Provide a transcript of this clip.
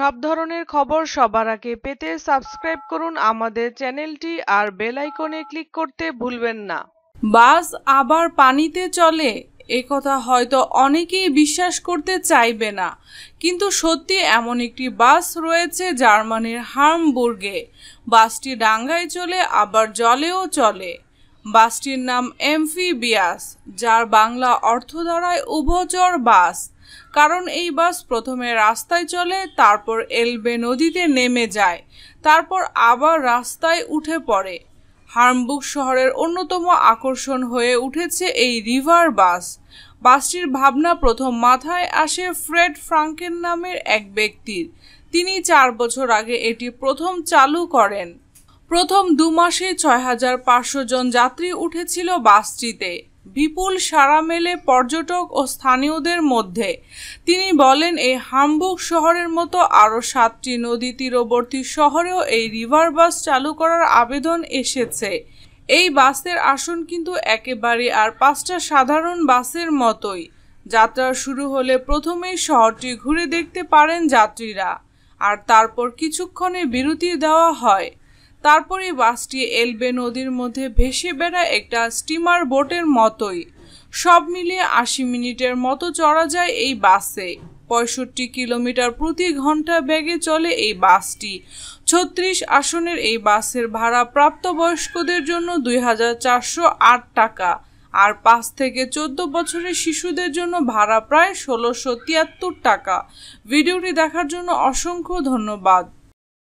সব ধরনের খবর সবার আগে পেতে সাবস্ক্রাইব করুন আমাদের চ্যানেলটি আর বেল আইকনে ক্লিক করতে ভুলবেন না বাস আবার পানিতে চলে একথা হয়তো অনেকেই বিশ্বাস করতে চাইবে না কিন্তু সত্যি এমন একটি বাস রয়েছে জার্মানির হার্মবুর্গে বাসটি ডাঙ্গায় চলে আবার জলেও চলে বাসটির নাম এমফিবিয়াস যার বাংলা অর্থ দ্বারায় উভচর বাস কারণ এই বাস প্রথমে রাস্তায় চলে তারপর এলবে নদীতে নেমে যায় তারপর আবার রাস্তায় উঠে পড়ে হার্মবুক শহরের অন্যতম আকর্ষণ হয়ে উঠেছে এই রিভার বাস বাসটির ভাবনা প্রথম মাথায় আসে ফ্রেড ফ্রাঙ্কের নামের এক ব্যক্তির তিনি চার বছর আগে এটি প্রথম চালু করেন প্রথম দু মাসে ছয় হাজার পাঁচশো জন যাত্রী উঠেছিল বাসটিতে বিপুল সাড়া মেলে পর্যটক ও স্থানীয়দের মধ্যে তিনি বলেন এই হামবুক শহরের মতো আরও সাতটি নদী তীরবর্তী শহরেও এই রিভার বাস চালু করার আবেদন এসেছে এই বাসের আসন কিন্তু একেবারে আর পাঁচটা সাধারণ বাসের মতোই যাত্রা শুরু হলে প্রথমেই শহরটি ঘুরে দেখতে পারেন যাত্রীরা আর তারপর কিছুক্ষণে বিরতি দেওয়া হয় তারপরে বাসটি এলবে নদীর মধ্যে ভেসে বেড়ায় একটা স্টিমার বোটের মতোই সব মিলিয়ে আশি মিনিটের মতো চড়া যায় এই বাসে পঁয়ষট্টি কিলোমিটার প্রতি ঘন্টা বেগে চলে এই বাসটি ছত্রিশ আসনের এই বাসের ভাড়া প্রাপ্তবয়স্কদের জন্য দুই হাজার টাকা আর পাঁচ থেকে চোদ্দ বছরের শিশুদের জন্য ভাড়া প্রায় ষোলোশো তিয়াত্তর টাকা ভিডিওটি দেখার জন্য অসংখ্য ধন্যবাদ